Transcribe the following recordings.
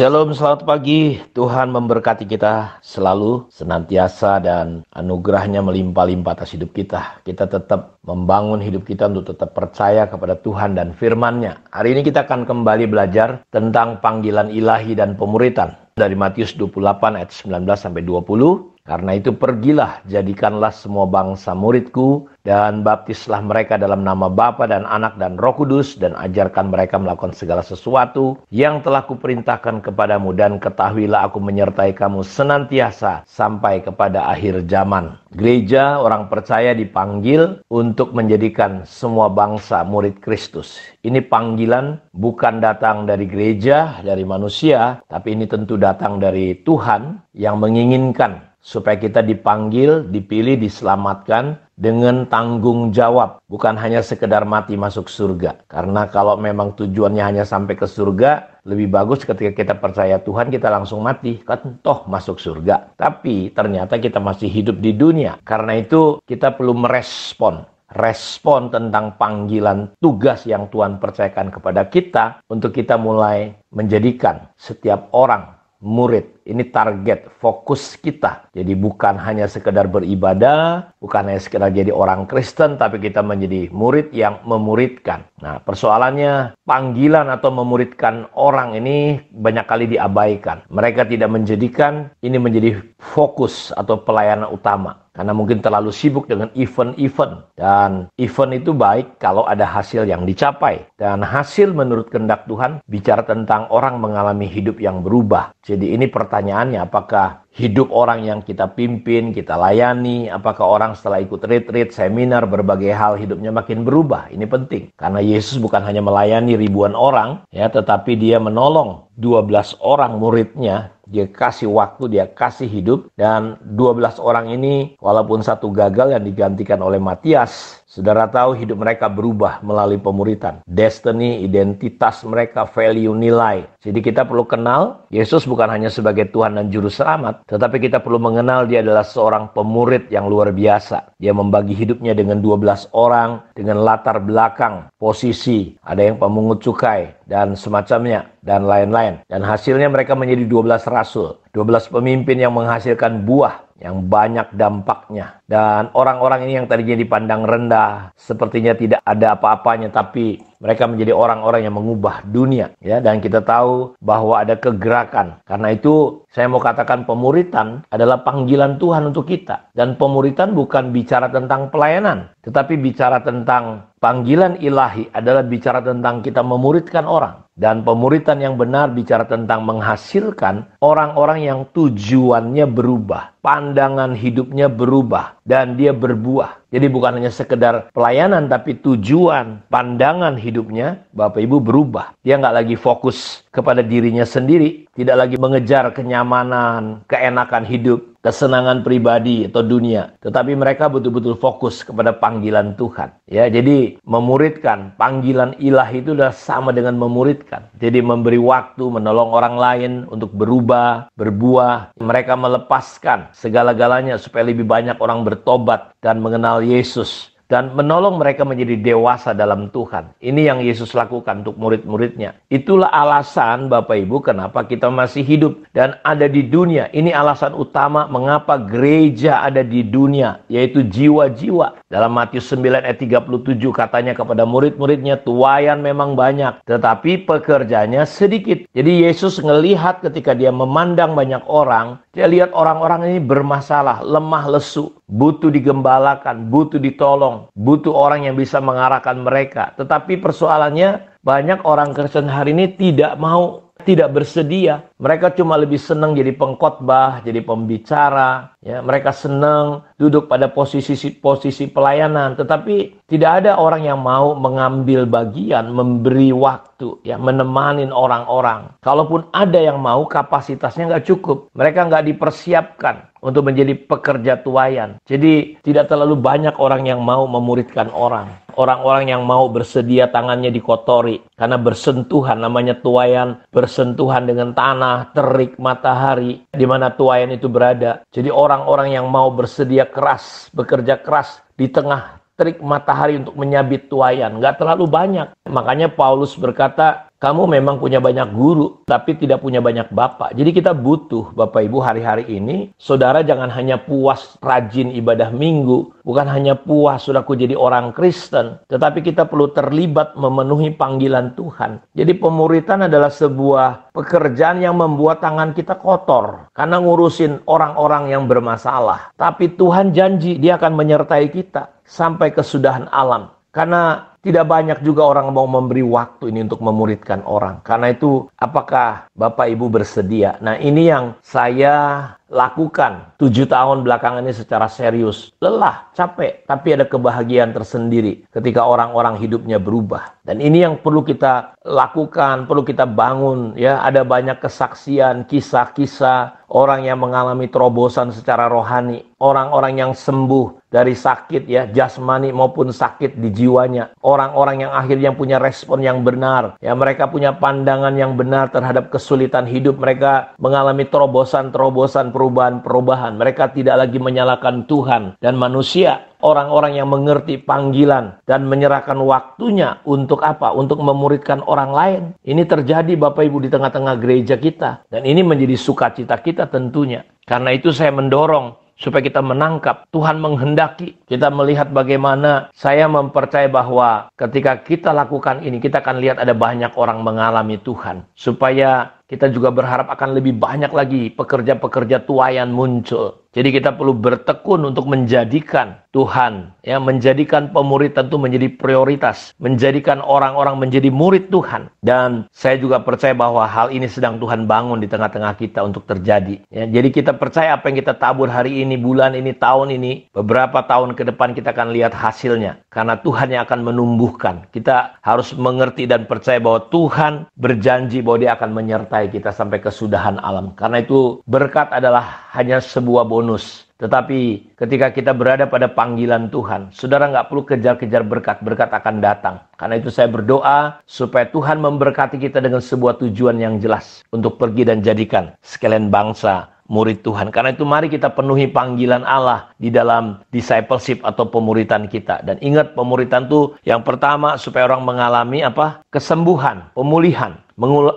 Shalom, selamat pagi. Tuhan memberkati kita selalu, senantiasa, dan anugerahnya melimpah-limpah atas hidup kita. Kita tetap membangun hidup kita untuk tetap percaya kepada Tuhan dan firman-Nya. Hari ini kita akan kembali belajar tentang panggilan ilahi dan pemuritan dari Matius 28 ayat 19 sampai 20 karena itu pergilah, jadikanlah semua bangsa muridku, dan baptislah mereka dalam nama Bapa dan Anak dan Roh Kudus, dan ajarkan mereka melakukan segala sesuatu yang telah kuperintahkan kepadamu, dan ketahuilah aku menyertai kamu senantiasa sampai kepada akhir zaman. Gereja orang percaya dipanggil untuk menjadikan semua bangsa murid Kristus. Ini panggilan bukan datang dari gereja, dari manusia, tapi ini tentu datang dari Tuhan yang menginginkan supaya kita dipanggil, dipilih, diselamatkan dengan tanggung jawab, bukan hanya sekedar mati masuk surga. Karena kalau memang tujuannya hanya sampai ke surga, lebih bagus ketika kita percaya Tuhan kita langsung mati, kan toh masuk surga. Tapi ternyata kita masih hidup di dunia. Karena itu kita perlu merespon respon tentang panggilan tugas yang Tuhan percayakan kepada kita untuk kita mulai menjadikan setiap orang murid. Ini target fokus kita. Jadi bukan hanya sekedar beribadah, bukan hanya sekedar jadi orang Kristen, tapi kita menjadi murid yang memuridkan. Nah, persoalannya panggilan atau memuridkan orang ini banyak kali diabaikan. Mereka tidak menjadikan ini menjadi fokus atau pelayanan utama karena mungkin terlalu sibuk dengan event-event dan event itu baik kalau ada hasil yang dicapai dan hasil menurut kehendak Tuhan bicara tentang orang mengalami hidup yang berubah. Jadi ini pertanyaannya apakah hidup orang yang kita pimpin, kita layani, apakah orang setelah ikut retreat, seminar, berbagai hal hidupnya makin berubah. Ini penting karena Yesus bukan hanya melayani ribuan orang ya, tetapi dia menolong 12 orang muridnya dia kasih waktu, dia kasih hidup. Dan 12 orang ini walaupun satu gagal yang digantikan oleh Matias, Saudara tahu hidup mereka berubah melalui pemuritan. Destiny, identitas mereka, value, nilai. Jadi kita perlu kenal Yesus bukan hanya sebagai Tuhan dan Juru Selamat. Tetapi kita perlu mengenal dia adalah seorang pemurid yang luar biasa. Dia membagi hidupnya dengan 12 orang, dengan latar belakang, posisi. Ada yang pemungut cukai, dan semacamnya, dan lain-lain. Dan hasilnya mereka menjadi 12 rasul. 12 pemimpin yang menghasilkan buah yang banyak dampaknya. Dan orang-orang ini yang tadinya dipandang rendah, sepertinya tidak ada apa-apanya, tapi mereka menjadi orang-orang yang mengubah dunia. Ya, dan kita tahu bahwa ada kegerakan. Karena itu saya mau katakan pemuritan adalah panggilan Tuhan untuk kita. Dan pemuritan bukan bicara tentang pelayanan, tetapi bicara tentang panggilan ilahi adalah bicara tentang kita memuridkan orang. Dan pemuritan yang benar bicara tentang menghasilkan orang-orang yang tujuannya berubah, pandangan hidupnya berubah, dan dia berbuah. Jadi bukan hanya sekedar pelayanan, tapi tujuan, pandangan hidupnya, Bapak Ibu berubah. Dia nggak lagi fokus kepada dirinya sendiri, tidak lagi mengejar kenyamanan, keenakan hidup, kesenangan pribadi atau dunia, tetapi mereka betul-betul fokus kepada panggilan Tuhan. Ya, jadi memuridkan panggilan Ilah itu sudah sama dengan memuridkan. Jadi memberi waktu menolong orang lain untuk berubah, berbuah. Mereka melepaskan segala-galanya supaya lebih banyak orang bertobat dan mengenal Yesus dan menolong mereka menjadi dewasa dalam Tuhan. Ini yang Yesus lakukan untuk murid-muridnya. Itulah alasan Bapak Ibu kenapa kita masih hidup dan ada di dunia. Ini alasan utama mengapa gereja ada di dunia, yaitu jiwa-jiwa. Dalam Matius 9 ayat 37 katanya kepada murid-muridnya, tuayan memang banyak, tetapi pekerjanya sedikit. Jadi Yesus melihat ketika dia memandang banyak orang, dia lihat orang-orang ini bermasalah, lemah lesu, butuh digembalakan, butuh ditolong, Butuh orang yang bisa mengarahkan mereka. Tetapi persoalannya banyak orang Kristen hari ini tidak mau, tidak bersedia mereka cuma lebih senang jadi pengkhotbah, jadi pembicara, ya. Mereka senang duduk pada posisi posisi pelayanan, tetapi tidak ada orang yang mau mengambil bagian, memberi waktu, ya, menemani orang-orang. Kalaupun ada yang mau, kapasitasnya nggak cukup. Mereka nggak dipersiapkan untuk menjadi pekerja tuayan. Jadi tidak terlalu banyak orang yang mau memuridkan orang. Orang-orang yang mau bersedia tangannya dikotori karena bersentuhan namanya tuayan, bersentuhan dengan tanah panas, terik, matahari, di mana tuayan itu berada. Jadi orang-orang yang mau bersedia keras, bekerja keras di tengah terik matahari untuk menyabit tuayan. Nggak terlalu banyak. Makanya Paulus berkata, kamu memang punya banyak guru, tapi tidak punya banyak bapak. Jadi kita butuh Bapak Ibu hari-hari ini, saudara jangan hanya puas rajin ibadah minggu, bukan hanya puas sudahku jadi orang Kristen, tetapi kita perlu terlibat memenuhi panggilan Tuhan. Jadi pemuritan adalah sebuah pekerjaan yang membuat tangan kita kotor, karena ngurusin orang-orang yang bermasalah. Tapi Tuhan janji dia akan menyertai kita sampai kesudahan alam. Karena tidak banyak juga orang mau memberi waktu ini untuk memuridkan orang. Karena itu, apakah Bapak Ibu bersedia? Nah, ini yang saya lakukan tujuh tahun belakangan ini secara serius. Lelah, capek, tapi ada kebahagiaan tersendiri ketika orang-orang hidupnya berubah. Dan ini yang perlu kita lakukan, perlu kita bangun. Ya, ada banyak kesaksian, kisah-kisah orang yang mengalami terobosan secara rohani, orang-orang yang sembuh dari sakit ya jasmani maupun sakit di jiwanya, orang-orang yang akhirnya punya respon yang benar. Ya, mereka punya pandangan yang benar terhadap kesulitan hidup. Mereka mengalami terobosan-terobosan perubahan-perubahan. Mereka tidak lagi menyalahkan Tuhan dan manusia, orang-orang yang mengerti panggilan dan menyerahkan waktunya untuk apa? Untuk memuridkan orang lain. Ini terjadi Bapak Ibu di tengah-tengah gereja kita dan ini menjadi sukacita kita tentunya. Karena itu saya mendorong supaya kita menangkap Tuhan menghendaki kita melihat bagaimana saya mempercaya bahwa ketika kita lakukan ini kita akan lihat ada banyak orang mengalami Tuhan supaya kita juga berharap akan lebih banyak lagi pekerja-pekerja tua yang muncul. Jadi kita perlu bertekun untuk menjadikan Tuhan, ya menjadikan pemurid tentu menjadi prioritas, menjadikan orang-orang menjadi murid Tuhan. Dan saya juga percaya bahwa hal ini sedang Tuhan bangun di tengah-tengah kita untuk terjadi. Ya, jadi kita percaya apa yang kita tabur hari ini, bulan ini, tahun ini, beberapa tahun ke depan kita akan lihat hasilnya. Karena Tuhan yang akan menumbuhkan. Kita harus mengerti dan percaya bahwa Tuhan berjanji bahwa dia akan menyertai sampai kita sampai kesudahan alam. Karena itu berkat adalah hanya sebuah bonus. Tetapi ketika kita berada pada panggilan Tuhan, saudara nggak perlu kejar-kejar berkat, berkat akan datang. Karena itu saya berdoa supaya Tuhan memberkati kita dengan sebuah tujuan yang jelas untuk pergi dan jadikan sekalian bangsa murid Tuhan. Karena itu mari kita penuhi panggilan Allah di dalam discipleship atau pemuritan kita. Dan ingat pemuritan itu yang pertama supaya orang mengalami apa? kesembuhan, pemulihan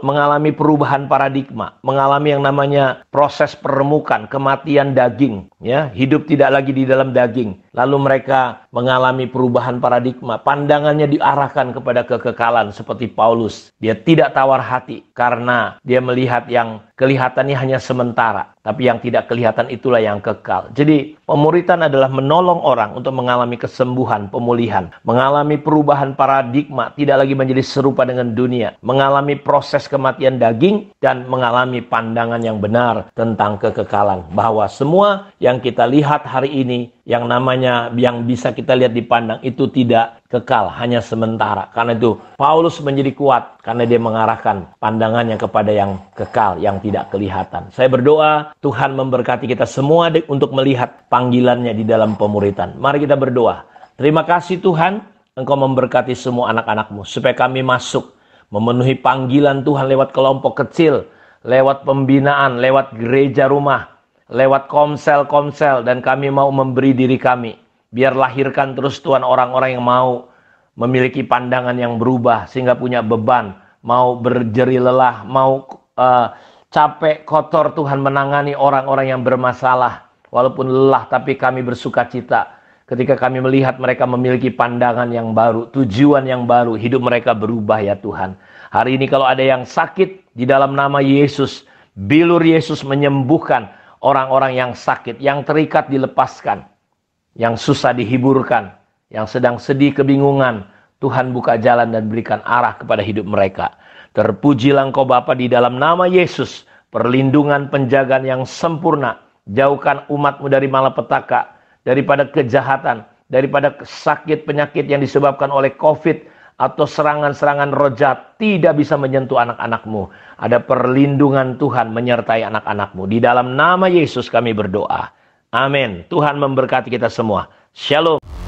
mengalami perubahan paradigma, mengalami yang namanya proses peremukan, kematian daging, ya, hidup tidak lagi di dalam daging lalu mereka mengalami perubahan paradigma, pandangannya diarahkan kepada kekekalan seperti Paulus. Dia tidak tawar hati karena dia melihat yang kelihatannya hanya sementara, tapi yang tidak kelihatan itulah yang kekal. Jadi, pemuritan adalah menolong orang untuk mengalami kesembuhan, pemulihan, mengalami perubahan paradigma, tidak lagi menjadi serupa dengan dunia, mengalami proses kematian daging dan mengalami pandangan yang benar tentang kekekalan bahwa semua yang kita lihat hari ini yang namanya semuanya yang bisa kita lihat dipandang itu tidak kekal, hanya sementara. Karena itu Paulus menjadi kuat karena dia mengarahkan pandangannya kepada yang kekal, yang tidak kelihatan. Saya berdoa Tuhan memberkati kita semua untuk melihat panggilannya di dalam pemuritan. Mari kita berdoa. Terima kasih Tuhan, Engkau memberkati semua anak-anakmu supaya kami masuk memenuhi panggilan Tuhan lewat kelompok kecil, lewat pembinaan, lewat gereja rumah, lewat komsel-komsel dan kami mau memberi diri kami. Biar lahirkan terus Tuhan orang-orang yang mau memiliki pandangan yang berubah sehingga punya beban, mau berjeri lelah, mau uh, capek, kotor Tuhan menangani orang-orang yang bermasalah. Walaupun lelah tapi kami bersuka cita ketika kami melihat mereka memiliki pandangan yang baru, tujuan yang baru, hidup mereka berubah ya Tuhan. Hari ini kalau ada yang sakit di dalam nama Yesus, bilur Yesus menyembuhkan orang-orang yang sakit, yang terikat dilepaskan, yang susah dihiburkan, yang sedang sedih kebingungan. Tuhan buka jalan dan berikan arah kepada hidup mereka. Terpujilah engkau Bapa di dalam nama Yesus, perlindungan penjagaan yang sempurna. Jauhkan umatmu dari malapetaka, daripada kejahatan, daripada sakit penyakit yang disebabkan oleh COVID, atau serangan-serangan roja tidak bisa menyentuh anak-anakmu. Ada perlindungan Tuhan menyertai anak-anakmu. Di dalam nama Yesus kami berdoa. Amin. Tuhan memberkati kita semua. Shalom.